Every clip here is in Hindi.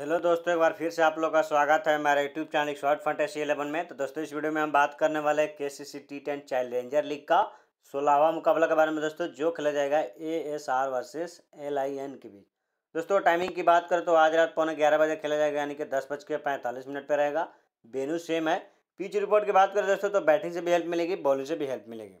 हेलो दोस्तों एक बार फिर से आप लोग का स्वागत है हमारे YouTube channel short fantasy eleven में तो दोस्तों इस वीडियो में हम बात करने वाले हैं K C C T ten challenger league का सोलहवा मुकाबला के बारे में दोस्तों जो खेला जाएगा A S R versus L I N के बीच दोस्तों टाइमिंग की बात करें तो आज रात पौने ग्यारह बजे खेला जाएगा यानी कि दस बज के पैंतालीस मिनट पर रहेगा बेनू सेम है पिच रिपोर्ट की बात करें दोस्तों तो बैटिंग से भी हेल्प मिलेगी बॉलिंग से भी हेल्प मिलेगी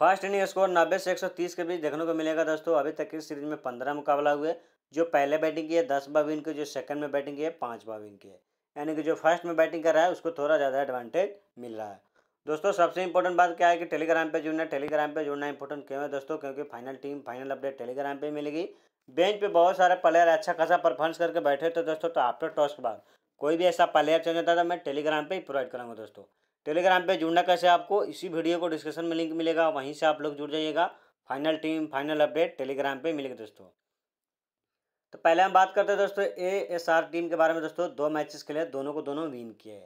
फर्स्ट इनिंग स्कोर नब्बे से एक सौ तीस के बीच देखने को मिलेगा दोस्तों अभी तक की सीरीज में पंद्रह मुकाबला हुए जो पहले बैटिंग की है दस बाविन की जो सेकंड में बैटिंग की है पाँच बाविन की है यानी कि जो फर्स्ट में बैटिंग कर रहा है उसको थोड़ा ज़्यादा एडवांटेज मिल रहा है दोस्तों सबसे इंपॉर्टेंट बात क्या है कि टेलीग्राम पे जुड़ना टेलीग्राम पे जुड़ना इंपॉर्टेंट क्यों है दोस्तों क्योंकि final team final update Telegram पर मिलेगी बेंच पर बहुत सारे प्लेयर अच्छा खासा परफॉर्मेंस करके बैठे तो दोस्तों तो आफ्टर टॉस के बाद कोई भी ऐसा प्लेयर चेंज होता तो मैं टेलीग्राम पर ही प्रोवाइड करूँगा दोस्तों टेलीग्राम पर जुड़ना कैसे आपको इसी वीडियो को डिस्क्रिप्शन में लिंक मिलेगा वहीं से आप लोग जुड़ जाइएगा final team final update Telegram पर मिलेगी दोस्तों तो पहले हम बात करते हैं दोस्तों ए एस आर टीम के बारे में दोस्तों दो मैचेस खेले दोनों को दोनों विन किए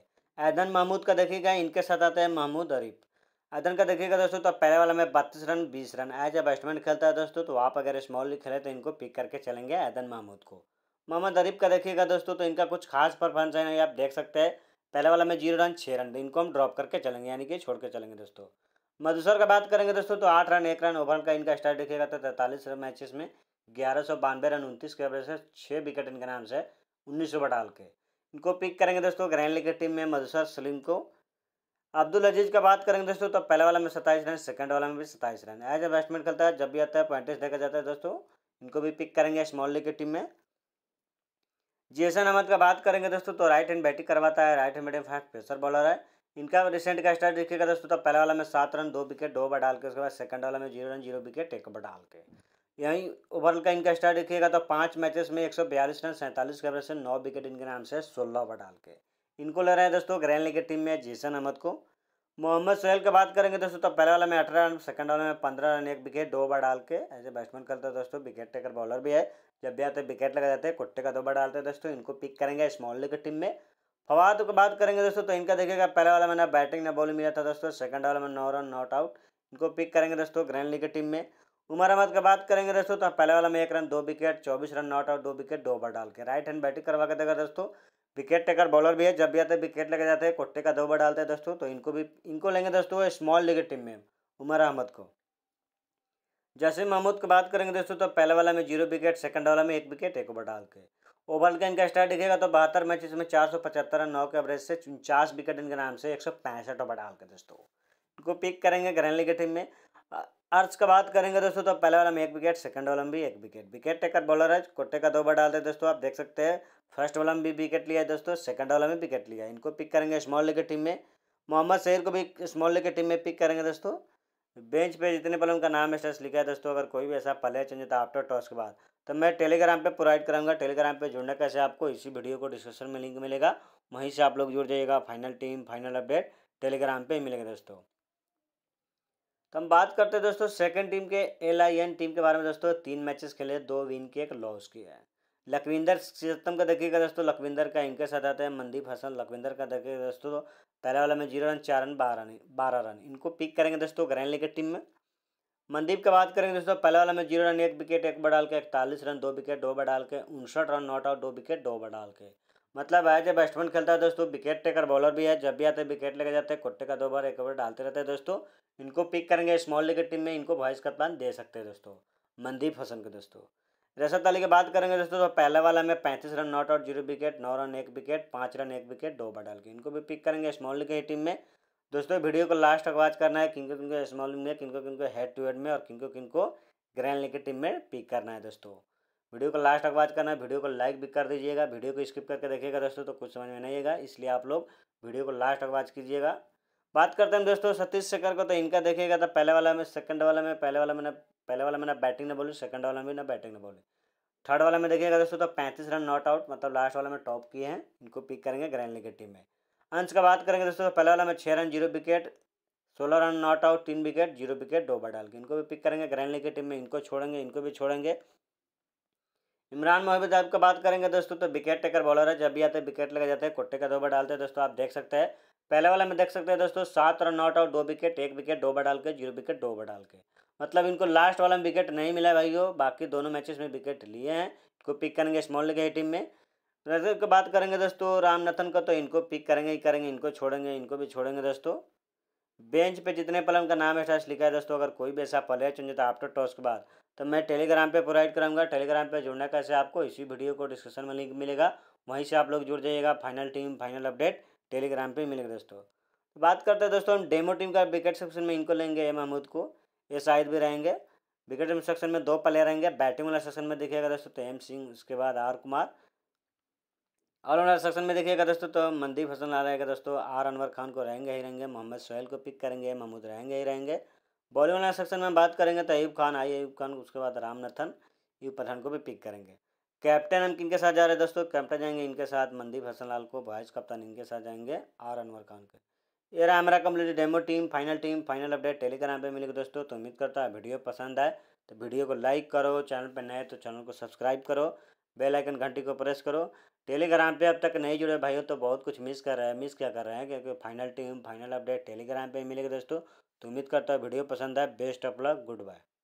ऐदन महमूद का देखिएगा इनके साथ आता है महमूद अरीफ ऐदन का देखिएगा दोस्तों तो पहले वाला में बत्तीस रन बीस रन एज ए बैट्समैन खेलता है दोस्तों तो आप अगर स्मॉल लीग खेले तो इनको पिक करके चलेंगे ऐदन महमूद को मोहम्मद अरीफ का देखिएगा दोस्तों तो इनका कुछ खास परफॉर्मेंस है आप देख सकते हैं पहले वाला में जीरो रन छः रन तो इनको हम ड्रॉप करके चलेंगे यानी कि छोड़ के चलेंगे दोस्तों मधुसर का बात करेंगे दोस्तों तो आठ रन एक रन ओवर का इनका स्टार्ट देखिएगा तो तैंतालीस मैचेस में ग्यारह सौ बानवे रन उनतीस के एवरेज से छः विकेट इनके नाम से उन्नीस ओवर डाल के इनको पिक करेंगे दोस्तों ग्रैंड लीग की टीम में मधुसर सलीम को अब्दुल अजीज का बात करेंगे दोस्तों तो पहले वाला में सत्ताईस रन सेकंड वाला में भी सत्ताईस रन एज ए बैट्समैन खेलता है जब भी आता है पैंतीस देखा जाता है दोस्तों इनको भी पिक करेंगे स्मॉल लीग की टीम में जेसन अहमद का बात करेंगे दोस्तों तो राइट हैंड बैटिंग करवाता है right hand batting fast pacer bowler है इनका रिसेंट का स्टार्ट देखिएगा दोस्तों तो पहले वाला में सात रन दो विकेट दो बार डाल के उसके बाद सेकंड वाला में जीरो रन जीरो विकेट एक बार डाल के यहीं ओवरऑल का इनका स्टार देखिएगा तो पाँच मैचेस में एक सौ बयालीस रन सैंतालीस का से नौ विकेट इनके नाम से सोलह ओवर डाल के इनको ले रहे हैं दोस्तों ग्रैंड लीग की टीम में जीसन अहमद को मोहम्मद सोहेल की बात करेंगे दोस्तों तो पहले वाला में अठारह रन सेकंड वाले में पंद्रह रन एक विकेट दो बार डाल के एज ए बैट्समैन करते दोस्तों विकेट टेकर बॉलर भी है जब भी आते विकेट लगा जाते हैं कुट्टे का दो बार डालते हैं दोस्तों इनको पिक करेंगे स्मॉल लीग की टीम में फवाद की बात करेंगे दोस्तों तो इनका देखिएगा पहले वाला में ना बैटिंग ना बॉलिंग मिला था दोस्तों सेकंड वाले में नौ रन नॉट आउट इनको पिक करेंगे दोस्तों ग्रैंड लीग की टीम में उमर अहमद का बात करेंगे दोस्तों तो पहले वाला में एक रन दो विकेट चौबीस रन नॉट आउट दो विकेट दो ओवर डाल के राइट हैंड बैटिंग करवा के देगा दोस्तों विकेट टेकर बॉलर भी है जब भी आते हैं विकेट लेके जाते हैं कोट्टे का दो ओवर डालते हैं दोस्तों तो इनको भी इनको लेंगे दोस्तों स्मॉल लीग टीम में उमर अहमद को जैसे महमूद की बात करेंगे दोस्तों तो पहले वाला में जीरो विकेट सेकंड वाला में एक विकेट एक ओवर डाल के ओवर का इनका स्टार्ट दिखेगा तो बहत्तर मैच इसमें चार सौ पचहत्तर रन नौ के एवरेज से उनचास विकेट इनके नाम से एक सौ पैंसठ ओवर डाल के दोस्तों इनको पिक करेंगे ग्रैंड लीग टीम में अर्ज का बात करेंगे दोस्तों तो पहले वाला में एक विकेट सेकंड वाला में भी एक विकेट विकेट टेकर बॉलर है कोटे का दो बार डालते हैं दोस्तों आप देख सकते हैं फर्स्ट वाला में भी विकेट लिया है दोस्तों सेकंड वाला में विकेट लिया है इनको पिक करेंगे स्मॉल लीग की टीम में मोहम्मद शहर को भी स्मॉल लीग की टीम में पिक करेंगे दोस्तों बेंच पे जितने पल उनका नाम स्टेस लिखा है दोस्तों अगर कोई भी ऐसा पले चेंज होता है आफ्टर टॉस के बाद तो मैं टेलीग्राम पर प्रोवाइड कराऊंगा टेलीग्राम पर जुड़ने का आपको इसी वीडियो को डिस्क्रिप्शन में लिंक मिलेगा वहीं से आप लोग जुड़ जाइएगा final team final update Telegram पर ही मिलेंगे दोस्तों तो हम बात करते हैं दोस्तों सेकंड टीम के एल आई एन टीम के बारे में दोस्तों तीन मैचेस खेले दो विन की एक लॉस की है लखविंदर सिस्टम का देखिएगा दोस्तों लखविंदर का इनके साथ आता है मंदीप हसन लखविंदर का देखिएगा दोस्तों तो पहला वाला में जीरो रन चार रन बारह रन बारह रन इनको पिक करेंगे दोस्तों ग्रैंड लीग टीम में मंदीप की बात करेंगे दोस्तों पहला वाला में जीरो रन एक विकेट एक बार डाल के इकतालीस रन दो विकेट दो बार डाल के उनसठ रन नॉट आउट दो विकेट दो बार डाल के मतलब है जब बैट्समैन खेलता है दोस्तों विकेट टेकर बॉलर भी है जब भी आते हैं विकेट लेके जाते हैं कुट्टे का दो बार एक ओवर डालते रहते हैं दोस्तों इनको पिक करेंगे स्मॉल लीग टीम में इनको वॉइस कप्तान दे सकते हैं दोस्तों मनदीप हसन के दोस्तों रसद अली की बात करेंगे दोस्तों तो पहले वाला में पैंतीस run not out zero wicket नौ रन एक विकेट पाँच रन एक विकेट दो बार डाल के इनको भी पिक करेंगे स्मॉल लीग की टीम में दोस्तों वीडियो को लास्ट तक वॉच करना है किनको किनको स्मॉल लीग में किनको किनको हेड टू हेड में और किनको किनको ग्रैंड लीग की टीम में पिक करना है दोस्तों वीडियो को लास्ट तक वॉच करना है वीडियो को लाइक भी कर दीजिएगा वीडियो को स्किप करके देखिएगा दोस्तों तो कुछ समझ में नहीं आएगा इसलिए आप लोग वीडियो को लास्ट तक वॉच कीजिएगा बात करते हैं दोस्तों सतीश शेखर को तो इनका देखिएगा तो पहले वाला में सेकंड वाला में पहले वाला मैंने पहले वाला मैंने बैटिंग ने बोली सेकंड वाला में ना बैटिंग ने बोली थर्ड वाला में देखिएगा दोस्तों तो पैंतीस रन नॉट आउट मतलब लास्ट वाला में टॉप किए हैं इनको पिक करेंगे ग्रैंड लीग की टीम में अंश का बात करेंगे दोस्तों तो पहले वाला में छः रन जीरो विकेट सोलह रन नॉट आउट तीन विकेट जीरो विकेट दो बार डाल के इनको भी पिक करेंगे ग्रैंड लीग की टीम में इनको छोड़ेंगे इनको भी छोड़ेंगे इमरान मोहम्मद अब का बात करेंगे दोस्तों तो विकेट टेकर बॉलर है जब भी आते हैं विकेट लगा जाते हैं कोट्टे का दो बार डालते हैं दोस्तों आप देख सकते हैं पहले वाला में देख सकते हैं दोस्तों सात रन नॉट आउट दो विकेट एक विकेट दो बार डाल के जीरो विकेट दो बार डाल के मतलब इनको लास्ट वाला में विकेट नहीं मिला भाई हो बाकी दोनों मैचेस में विकेट लिए हैं इनको पिक करेंगे स्मॉल लीग की टीम में रजत की बात करेंगे दोस्तों रामनाथन का तो इनको पिक करेंगे ही करेंगे इनको छोड़ेंगे इनको भी छोड़ेंगे दोस्तों बेंच पे जितने पलम का नाम है लिखा है दोस्तों अगर कोई भी ऐसा प्लेयर चुन जाता आफ्टर टॉस के बाद तो मैं टेलीग्राम पे प्रोवाइड कराऊंगा टेलीग्राम पे जुड़ना कैसे आपको इसी वीडियो को डिस्क्रिप्शन में लिंक मिलेगा वहीं से आप लोग जुड़ जाइएगा final team final update Telegram पे मिलेगा दोस्तों तो बात करते हैं दोस्तों हम डेमो टीम का विकेट सेक्शन में इनको लेंगे ए महमूद को ये शायद भी रहेंगे विकेट सेक्शन में दो प्लेयर रहेंगे बैटिंग वाला सेक्शन में देखिएगा दोस्तों तो एम सिंह उसके बाद आर कुमार ऑलराउंडर सेक्शन में देखिएगा दोस्तों तो मंदीप हसन आ रहेगा दोस्तों आर अनवर खान को रहेंगे ही रहेंगे मोहम्मद सोहेल को पिक करेंगे महमूद रहेंगे ही रहेंगे बॉलीवुड लाइन सेक्शन में बात करेंगे तो अयूब खान आई अयूब खान उसके बाद रामनाथन यू पठान को भी पिक करेंगे कैप्टन हम किन के साथ जा रहे हैं दोस्तों कैप्टन जाएंगे इनके साथ मंदीप हसन लाल को वाइस कप्तान इनके साथ जाएंगे आर अनवर खान के ये रहा हमारा complete demo team final team final update Telegram पे मिलेगी दोस्तों तो उम्मीद करता है वीडियो पसंद आए तो वीडियो को लाइक करो चैनल पर नए तो चैनल को सब्सक्राइब करो बेल आइकन घंटी को प्रेस करो टेलीग्राम पे अब तक नहीं जुड़े भाइयों तो बहुत कुछ मिस कर रहे हैं मिस क्या कर रहे हैं क्योंकि final team final update Telegram पे मिलेगी दोस्तों तो उम्मीद करता हूँ वीडियो पसंद आए best of luck good bye